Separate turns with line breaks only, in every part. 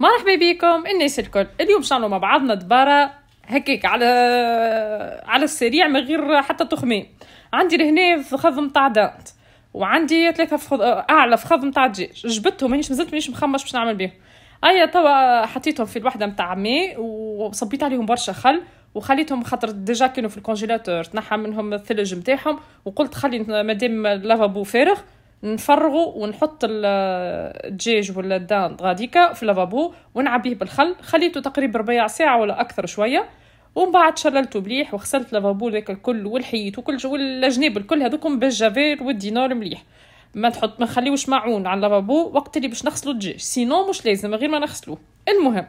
مرحبا بكم الناس الكل اليوم شانو مع بعضنا دبارة هكاك على على السريع من غير حتى تخمين عندي لهنا فخذ نتاع دانت وعندي ثلاثة فخذ أعلى فخذ نتاع دجاج جبتهم مانيش مازلت مانيش مخمش باش نعمل بيهم أيا توا حطيتهم في الوحدة نتاع ماء وصبيت عليهم برشا خل وخليتهم خاطر ديجا كانوا في الكونجيلاتور تنحى منهم الثلج نتاعهم وقلت خلي مادام اللافابو فارغ نفرغه ونحط الدجاج ولا الدان غاديكا في لافابو ونعبيه بالخل خليته تقريبا ربع ساعه ولا اكثر شويه ومن بعد شللته مليح وغسلت لافابو ذاك الكل والحيط وكل والجناب الكل هذوكم بالجافير والدينار مليح ما تحط ما نخليوش معون على لافابو وقت اللي باش نغسلو الدجاج سينو مش لازم غير ما نغسلوه المهم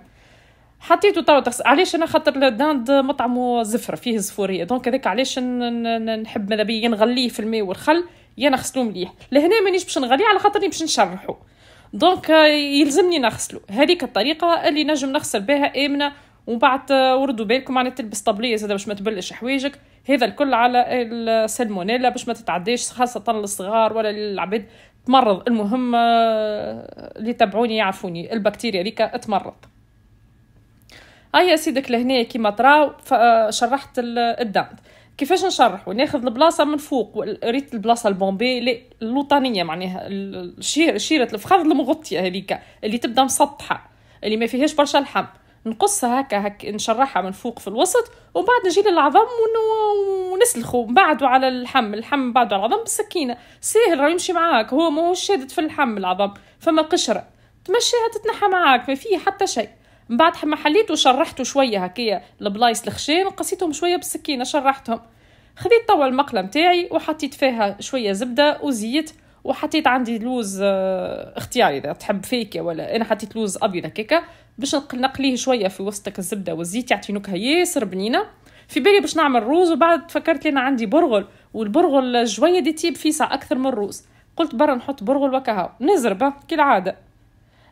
حطيته توا تغسل علاش انا خاطر الداند مطعمه زفره فيه زفوريه دونك هذاك علاش نحب ماذا بيا نغليه في الماء والخل يا نغسلو مليح لهنا مانيش باش نغلي على خاطرني باش نشرحو دونك آه، يلزمني نغسلو هذيك الطريقه اللي نجم نغسل بها امنه ومن بعد آه، وردوا بالكم على تلبس طبليه زاد باش ما تبلش حوايجك هذا الكل على السلمونيلا باش ما تتعديش خاصه للصغار ولا للعباد تمرض المهم آه، اللي تبعوني يعرفوني البكتيريا هذيك تمرض هيا سيدك لهنا كيما تراو شرحت الدم كيفاش نشرحو ناخذ البلاصه من فوق ريت البلاصه البومبي اللوطانيه معناها شيره الفخذ المغطيه هذيك اللي تبدا مسطحه اللي ما فيهاش برشا لحم نقصها هكا هك نشرحها من فوق في الوسط ومن بعد نجي للعظم ونسلخه بعده على اللحم اللحم بعده على العظم بالسكينه ساهل راه يمشي معاك هو ماهوش شادد في اللحم العظم فما قشره تمشيها تتنحى معاك ما فيه حتى شيء من بعد ما محليته شرحته شويه هكايا البلايص الخشان قصيتهم شويه بالسكينه شرحتهم خديت توا المقله متاعي وحطيت فيها شويه زبده وزيت وحطيت عندي لوز آه، اختياري اذا تحب فيك ولا انا حطيت لوز ابيض هكاكا باش نقليه شويه في وسطك الزبده والزيت يعطي نكهه ياسر بنينه في بالي باش نعمل روز وبعد فكرت لي انا عندي برغل والبرغل جويه دي تيب فيسع اكثر من الروز قلت برا نحط برغل وكهو نزربه كالعاده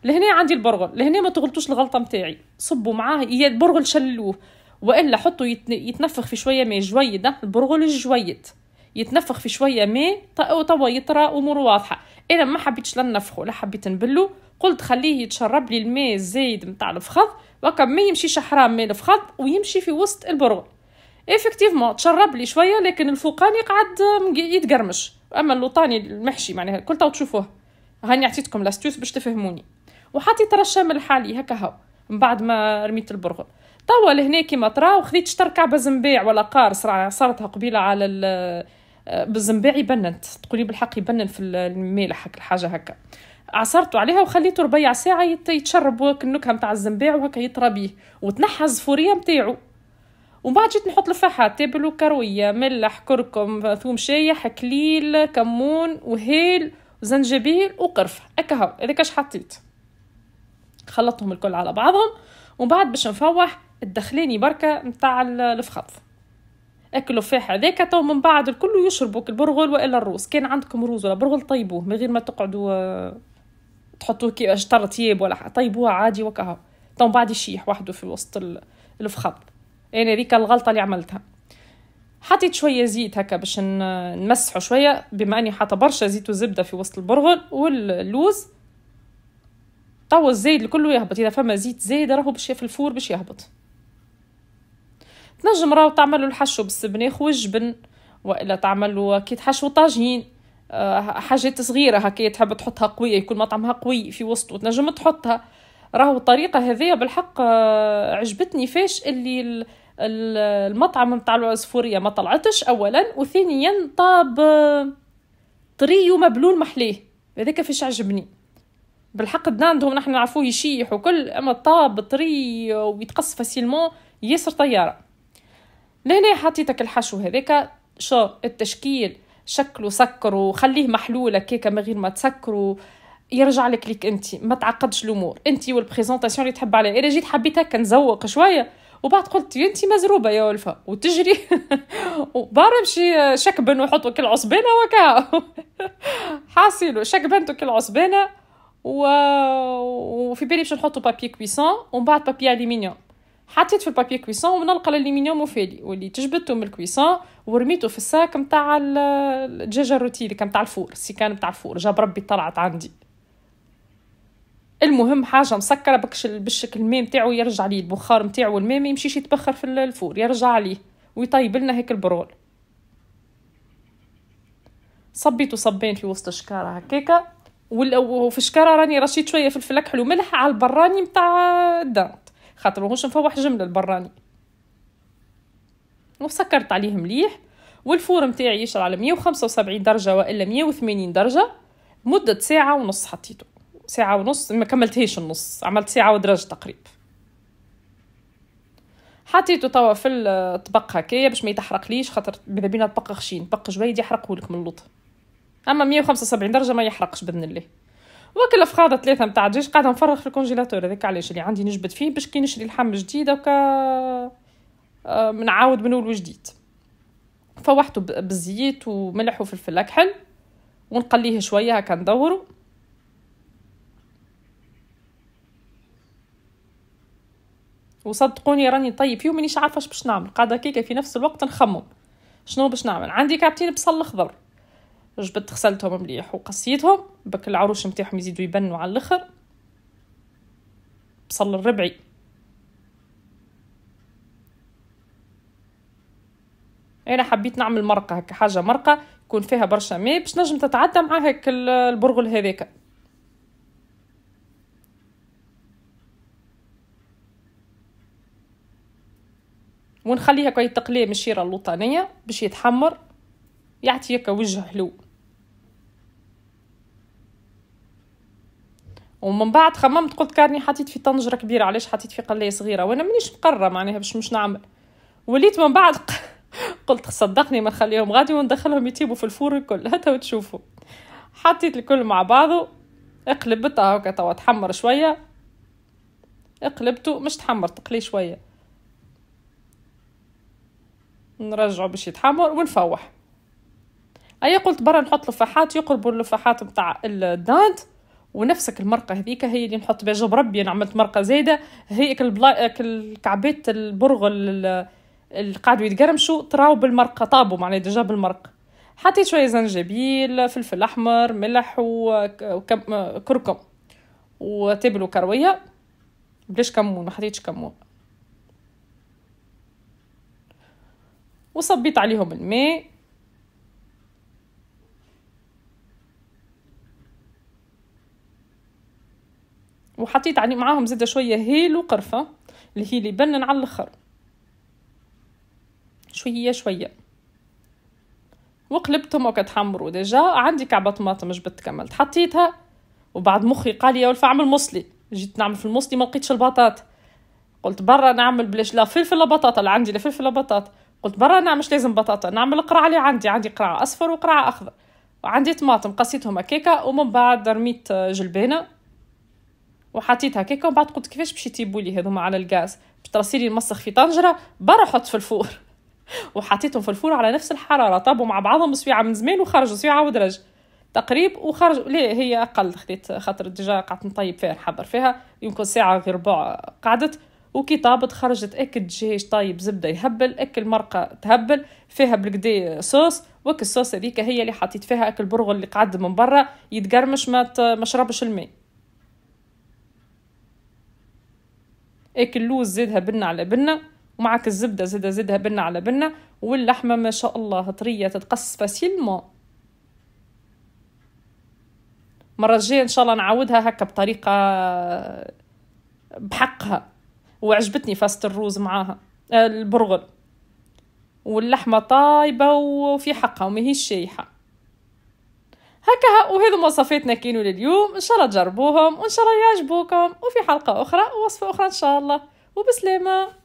لهنا عندي البرغل لهنا ما تغلطوش الغلطه نتاعي صبوا معاه يا البرغل شللوه والا حطوا يتنفخ في شويه ماء جويده البرغل الجويد يتنفخ في شويه ماء توا يطرى امور واضحه انا ما حبيتش لا ننفخه لا حبيت نبلو قلت خليه يتشرب لي الماء الزايد نتاع الفخذ وكا ما يمشيش حرام ماء الفخذ ويمشي في وسط البرغل افكتيفمون تشرب لي شويه لكن الفوقاني قعد يتقرمش اما اللوطاني المحشي معناها كل تو تشوفوه هاني عطيتكم لاستوس باش تفهموني وحطيت من لحالي هكا هو من بعد ما رميت البرغل توا لهنا كيما طرا وخذيت شطر كعبه زنباع ولا قار صارتها قبيله على آه، بالزنباع يبننت تقولي بالحق يبنن في المالح هكا الحاجه هكا عصرته عليها وخليته ربيع ساعة يتشرب وك النكهة متاع الزنباع وهكا يطرى بيه وتنحى الزفورية متاعو ومن بعد جيت نحط الفاحات تابل وكروية ملح كركم ثوم شايح كليل كمون وهيل وزنجبيل وقرفة هكا هو هذاك حطيت خلطهم الكل على بعضهم ومن بعد باش نفوح الدخلاني بركة متاع الفخط اكلوا فيها هذاك تو من بعد الكل يشربوا البرغل والا الروز كان عندكم روز ولا برغل طيبوه من غير ما تقعدوا آه، تحطوه كي شطر تياب ولا طيبوها عادي وكهو تو من بعد يشيح وحده في وسط الفخط انا يعني ذيك الغلطه اللي عملتها حطيت شويه زيت هكا باش نمسحه شويه بما اني حاطه برشا زيت وزبده في وسط البرغل واللوز توا الزايد كله يهبط اذا فما زيت زايد راهو باش في الفور باش يهبط تنجم راهو تعملوا الحشو بالسبناخ والجبن والا تعملوا كي تحشوا طاجين آه، حاجات صغيره هكا تحب تحطها قويه يكون مطعمها قوي في وسط تنجم تحطها راهو الطريقه هذيا بالحق آه، عجبتني فاش اللي المطعم نتاع العصفوريه ما طلعتش اولا وثانيا طاب آه، طري ومبلول محليه هذاك فاش عجبني بالحق دندهم نحن نعرفوه يشيح وكل اما طاب طري ويتقص فاسيلمون ياسر طياره لهنا حطيتك الحشو هذاك شو التشكيل شكله سكره خليه محلول هكاك من غير ما تسكره يرجع لك ليك انت ما تعقدش الامور انت والبريزونطاسيون اللي تحب عليها انا جيت حبيت هكا نزوق شويه وبعد قلت انت مزروبه يا ولفه وتجري وبارمشي شكبن وحطوا كل عصبانه وكا حاصلوا شكبنتو كل عصبانه و... وفي بالي باش نحطو بابي كويسون ومن بعد بابي الومنيوم حطيت في البابي كويسون ونلقى الالومنيوم وفالي واللي تجبدته من الكويسون ورميته في الساك نتاع الدجاجه الروتي اللي كان نتاع الفور السيكان نتاع الفور جاب ربي طلعت عندي المهم حاجه مسكره بكش بشك الماء نتاعو يرجع ليه البخار نتاعو والماء ما يمشيش يتبخر في الفور يرجع ليه ويطيب لنا هيك البرول صبيتو صبين في وسط الشكاره هكاكا وفي الشكاره راني رشيت شويه فلفل اكحل وملح على البراني نتاع الدانت خاطر ماهوش مفوح جمله البراني وسكرت عليه مليح والفور نتاعي يشعل على 175 درجه والا 180 درجه مده ساعه ونص حطيته ساعه ونص ما كملتهاش النص عملت ساعه ودرج تقريبا حطيته توا في الطبق هكايا باش ما يتحرقليش خاطر ماذا بينا طبق خشين طبق جويد يحرقولك من اللطف اما 175 درجه ما يحرقش باذن الله وكل فخاضة ثلاثة متاع دجاج قاعدة نفرغ في الكونجيلاتور هذاك علاش اللي عندي نجبد فيه باش كي نشري لحم جديد هكا نعاود آه، من اول وجديد فوحته بالزيت وملح وفلفل اكحل ونقليه شوية هكا ندورو وصدقوني راني نطيب فيه ومانيش عارفه اش باش نعمل قاعده كيكه في نفس الوقت نخمم شنو باش نعمل عندي كابتين بصل خضر جبت غسلتهم مليح وقصيتهم بك العروش نتاعهم يزيدوا يبنوا على الاخر بصل الربعي انا حبيت نعمل مرقه هكا حاجه مرقه يكون فيها برشا ماء باش نجم تتعدى مع هك البرغل هذاك ونخليها كي تقليه من الشيره اللوطانيه باش يتحمر يعطي هكا وجه حلو ومن بعد خممت قلت كارني حطيت في طنجره كبيره علاش حطيت في قلايه صغيره وانا مانيش مقرره معناها باش مش نعمل وليت من بعد قلت صدقني ما نخليهم غادي وندخلهم يتيبوا في الفور الكل هاتوا وتشوفوا حطيت الكل مع بعضه اقلبتها اه هكا توا تحمر شويه اقلبته مش تحمر تقلي شويه نرجعه باش يتحمر ونفوح ايا قلت برا نحط لفاحات يقربوا اللفاحات متاع الدانت ونفسك المرقه هذيك هي اللي نحط بها ربي انا عملت مرقه زايده هيك البلا... الكعبات البرغل اللي قعدوا يتقرمشوا طراو بالمرقه طابوا معناها ديجا بالمرق حطيت شويه زنجبيل فلفل احمر ملح وكركم وتبل وكرويه بلاش كمون ما حطيتش كمون وصبيت عليهم الماء وحطيت عليه يعني معاهم زادة شوية هيل وقرفة اللي هي اللي بنن على الاخر شوية شوية وقلبتهم وكتحمروا ديجا عندي كعبة طماطم جبت كملت حطيتها وبعد مخي قال يا ولف اعمل مصلي جيت نعمل في المصلي ما لقيتش البطاط قلت برا نعمل بلاش لا فلفل لا بطاطا لا عندي لا فلفل لا بطاطا قلت برا نعمل مش لازم بطاطا نعمل القرعة اللي عندي عندي قرعة أصفر وقرعة أخضر وعندي طماطم قصيتهم هكاكا ومن بعد رميت جلبانة وحطيت هكاك ومن بعد قلت كيفاش باش يطيبوا لي هذوما على الغاز باش ترسيلي المسخ في طنجره برا حط في الفور وحطيتهم في الفور على نفس الحراره طابوا مع بعضهم سويعه من زمان وخرجوا سويعه ودرج تقريب وخرج لا هي اقل خديت خاطر ديجا قعدت نطيب فيها نحضر فيها يمكن ساعه غير ربع قعدت وكي طابت خرجت اكل دجاج طايب زبده يهبل اكل مرقه تهبل فيها بالكدي صوص وك الصوص هذيك هي اللي حطيت فيها اكل برغل اللي قعد من برا يتقرمش ما مشربش الماء اكل اللوز زدها بنة على بنة ومعك الزبدة زدها زدها بنة على بنة واللحمة ما شاء الله طرية تتقص فاسيلمو مرة الجاية إن شاء الله نعاودها هكا بطريقة بحقها وعجبتني فاست الروز معاها آه، البرغل واللحمة طايبة وفي حقها وماهيش شايحة هكا وهذو مواصفاتنا كانوا لليوم إن شاء الله تجربوهم وإن شاء الله يعجبوكم وفي حلقة أخرى ووصفة أخرى إن شاء الله وبسلامة